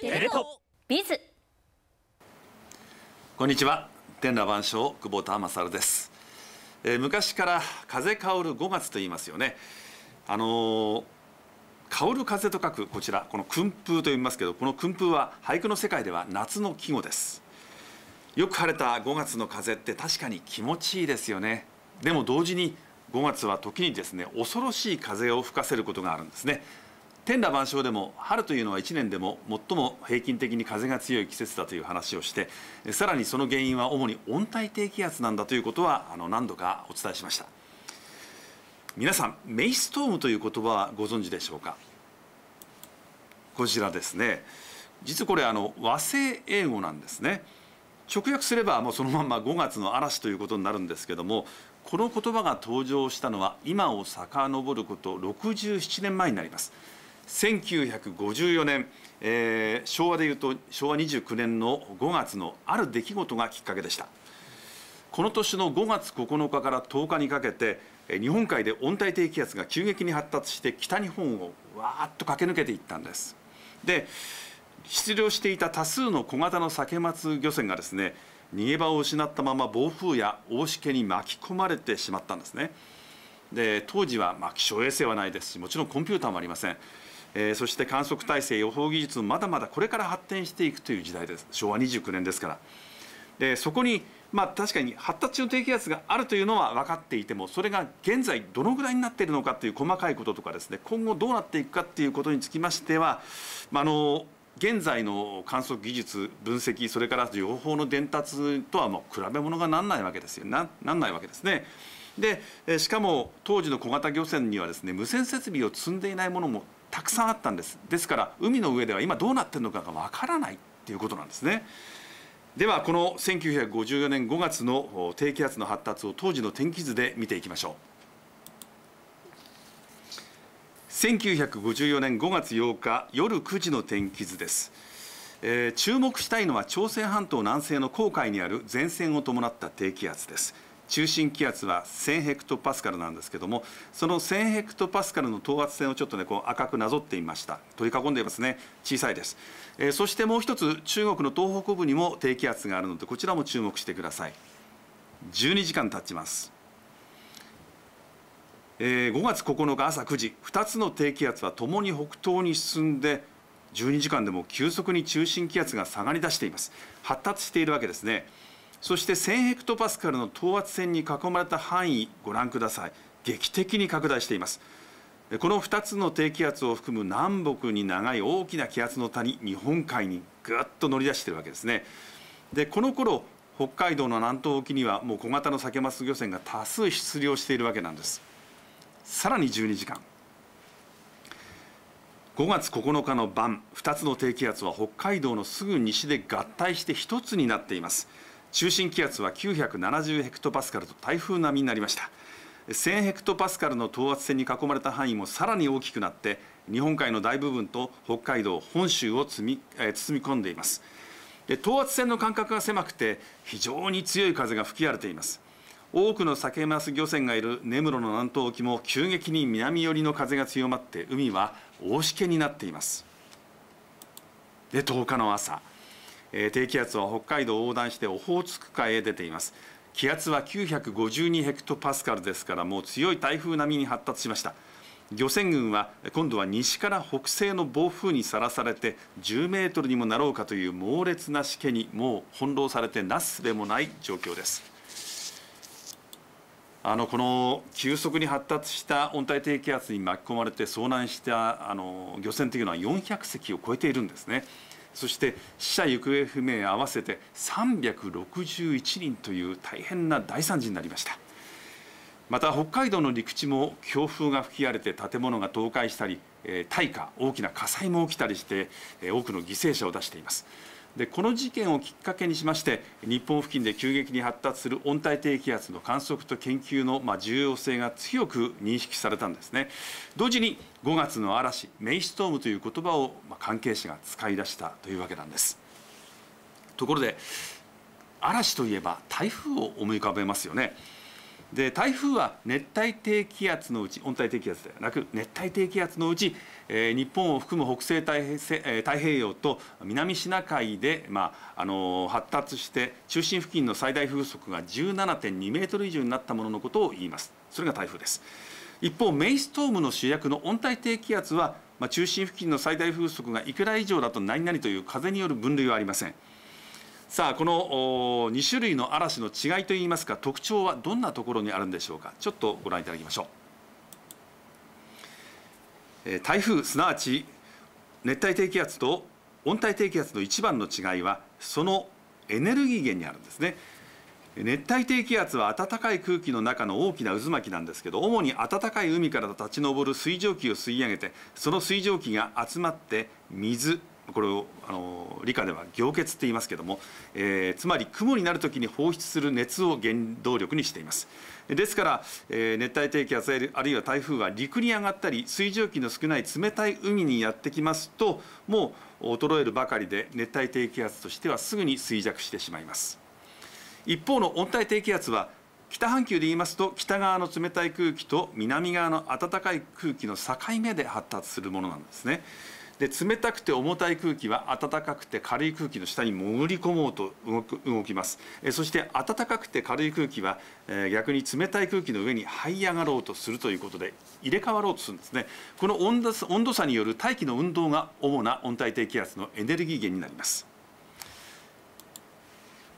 テレトビズこんにちは天羅万象久保田勝です、えー、昔から風薫る5月と言いますよねあのー香る風と書くこちらこの訓風と言いますけどこの訓風は俳句の世界では夏の季語ですよく晴れた5月の風って確かに気持ちいいですよねでも同時に5月は時にですね恐ろしい風を吹かせることがあるんですね天羅万象でも春というのは1年でも最も平均的に風が強い季節だという話をしてさらにその原因は主に温帯低気圧なんだということはあの何度かお伝えしました皆さんメイストームという言葉はご存知でしょうかこちらですね実はこれあの和製英語なんですね直訳すればもうそのまま5月の嵐ということになるんですけどもこの言葉が登場したのは今を遡ること67年前になります1954年、えー、昭和でいうと昭和29年の5月のある出来事がきっかけでしたこの年の5月9日から10日にかけて日本海で温帯低気圧が急激に発達して北日本をわーっと駆け抜けていったんですで出漁していた多数の小型のサケマツ漁船がですね逃げ場を失ったまま暴風や大しけに巻き込まれてしまったんですねで当時はま気象衛星はないですしもちろんコンピューターもありませんえー、そして観測体制予報技術まだまだこれから発展していくという時代です昭和29年ですからでそこにまあ確かに発達中低気圧があるというのは分かっていてもそれが現在どのぐらいになっているのかという細かいこととかですね今後どうなっていくかということにつきましては、まあ、あの現在の観測技術分析それから予報の伝達とはもう比べ物がなんないわけですよななんないわけですね。でしかも当時の小型漁船にはですね無線設備を積んでいないものもたくさんあったんですですから海の上では今どうなってるのかがわからないっていうことなんですねではこの1954年5月の低気圧の発達を当時の天気図で見ていきましょう1954年5月8日夜9時の天気図です、えー、注目したいのは朝鮮半島南西の黄海にある前線を伴った低気圧です中心気圧は1000ヘクトパスカルなんですけどもその1000ヘクトパスカルの等圧線をちょっとねこう赤くなぞっていました取り囲んでいますね小さいです、えー、そしてもう一つ中国の東北部にも低気圧があるのでこちらも注目してください12時間経ちますえー、5月9日朝9時2つの低気圧はともに北東に進んで12時間でも急速に中心気圧が下がり出しています発達しているわけですねそして1000ヘクトパスカルの等圧線に囲まれた範囲ご覧ください劇的に拡大していますこの2つの低気圧を含む南北に長い大きな気圧の谷日本海にぐっと乗り出しているわけですねでこの頃北海道の南東沖にはもう小型のサケマス漁船が多数出漁しているわけなんですさらに12時間5月9日の晩2つの低気圧は北海道のすぐ西で合体して1つになっています中心気圧は970ヘクトパスカルと台風並みになりました1000ヘクトパスカルの等圧線に囲まれた範囲もさらに大きくなって日本海の大部分と北海道本州を積み,、え包み込んでいますで等圧線の間隔が狭くて非常に強い風が吹き荒れています多くのサケマス漁船がいる根室の南東沖も急激に南寄りの風が強まって海は大しけになっていますで10日の朝低気圧は北海道横断してオホーツク海へ出ています気圧は952ヘクトパスカルですからもう強い台風並みに発達しました漁船群は今度は西から北西の暴風にさらされて10メートルにもなろうかという猛烈なしけにもう翻弄されてなすすべもない状況ですあのこの急速に発達した温帯低気圧に巻き込まれて遭難したあの漁船というのは400隻を超えているんですねそして死者行方不明合わせて361人という大変な大惨事になりましたまた北海道の陸地も強風が吹き荒れて建物が倒壊したり大火大きな火災も起きたりして多くの犠牲者を出していますでこの事件をきっかけにしまして日本付近で急激に発達する温帯低気圧の観測と研究の、ま重要性が強く認識されたんですね同時に5月の嵐メイストームという言葉を、ま関係者が使い出したというわけなんですところで嵐といえば台風を思い浮かべますよねで台風は熱帯低気圧のうち温帯低気圧ではなく熱帯低気圧のうち、えー、日本を含む北西太平,、え太平洋と南シナ海で、まああのー、発達して中心付近の最大風速が17.2メートル以上になったもののことを言いますそれが台風です一方メイストームの主役の温帯低気圧は、まあ、中心付近の最大風速がいくら以上だと何々という風による分類はありませんさあこの2種類の嵐の違いといいますか特徴はどんなところにあるんでしょうかちょっとご覧いただきましょう台風すなわち熱帯低気圧と温帯低気圧の一番の違いはそのエネルギー源にあるんですね熱帯低気圧は暖かい空気の中の大きな渦巻きなんですけど主に暖かい海から立ち上る水蒸気を吸い上げてその水蒸気が集まって水これをあの理科では凝結って言いますけども、えー、つまり雲になるときに放出する熱を原動力にしていますですから、えー、熱帯低気圧あるいは台風は陸に上がったり水蒸気の少ない冷たい海にやってきますともう衰えるばかりで熱帯低気圧としてはすぐに衰弱してしまいます一方の温帯低気圧は北半球で言いますと北側の冷たい空気と南側の暖かい空気の境目で発達するものなんですねで冷たくて重たい空気は暖かくて軽い空気の下に潜り込もうと動く動きますえそして暖かくて軽い空気は、えー、逆に冷たい空気の上に這い上がろうとするということで入れ替わろうとするんですねこの温度温度差による大気の運動が主な温帯低気圧のエネルギー源になります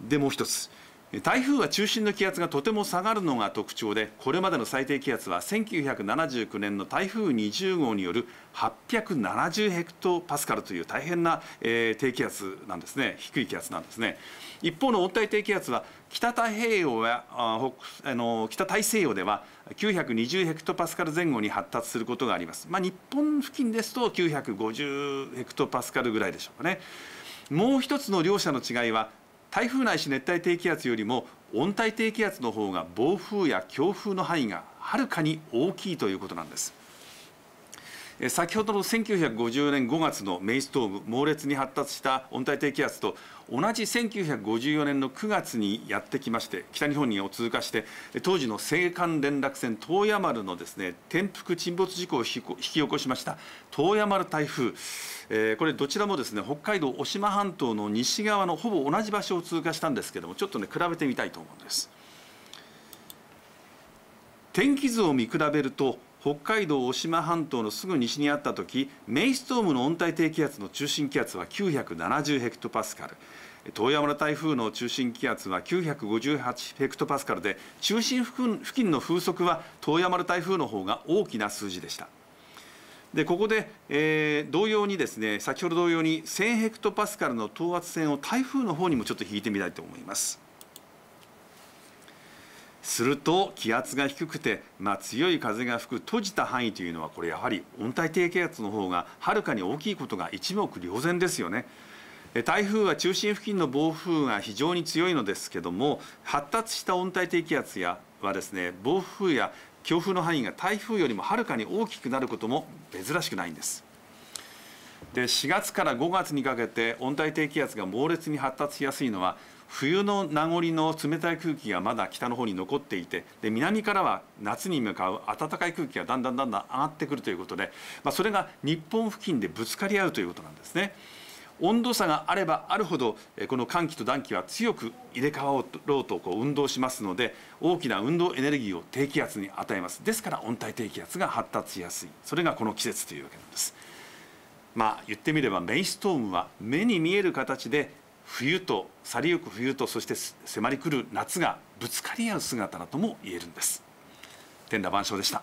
でもう一つ台風は中心の気圧がとても下がるのが特徴でこれまでの最低気圧は1979年の台風20号による870ヘクトパスカルという大変な、えー、低気圧なんですね低い気圧なんですね一方の温帯低気圧は北太平洋やああの北大西洋では920ヘクトパスカル前後に発達することがあります、まあ、日本付近ですと950ヘクトパスカルぐらいでしょうかねもう一つの両者の違いは台風ないし熱帯低気圧よりも温帯低気圧の方が暴風や強風の範囲がはるかに大きいということなんです先ほどの1950年5月のメイストーム猛烈に発達した温帯低気圧と同じ1954年の9月にやってきまして北日本にを通過して当時の青函連絡船洞山丸のですね転覆沈没事故を引き起こしました洞山丸台風えー、これどちらもですね北海道渡島半島の西側のほぼ同じ場所を通過したんですけどもちょっとね比べてみたいと思うんです天気図を見比べると北海道渡島半島のすぐ西にあった時メイストームの温帯低気圧の中心気圧は970ヘクトパスカル遠山の台風の中心気圧は958ヘクトパスカルで中心付近の風速は遠山の台風の方が大きな数字でした。でここで、えー、同様にですね先ほど同様に1000ヘクトパスカルの等圧線を台風の方にもちょっと引いてみたいと思いますすると気圧が低くて、まあ、強い風が吹く閉じた範囲というのはこれやはり温帯低気圧の方がはるかに大きいことが一目瞭然ですよね。台風は中心付近の暴風が非常に強いのですけども発達した温帯低気圧やはですね暴風や強風の範囲が台風よりもはるかに大きくなることも珍しくないんですで4月から5月にかけて温帯低気圧が猛烈に発達しやすいのは冬の名残の冷たい空気がまだ北の方に残っていてで南からは夏に向かう暖かい空気がだんだんだんだん上がってくるということで、まあ、それが日本付近でぶつかり合うということなんですね。温度差があればあるほどこの寒気と暖気は強く入れ替わろうとこう運動しますので大きな運動エネルギーを低気圧に与えますですから温帯低気圧が発達しやすいそれがこの季節というわけなんですまあ言ってみればメイストームは目に見える形で冬と去りゆく冬とそして迫りくる夏がぶつかり合う姿だとも言えるんです天羅万象でした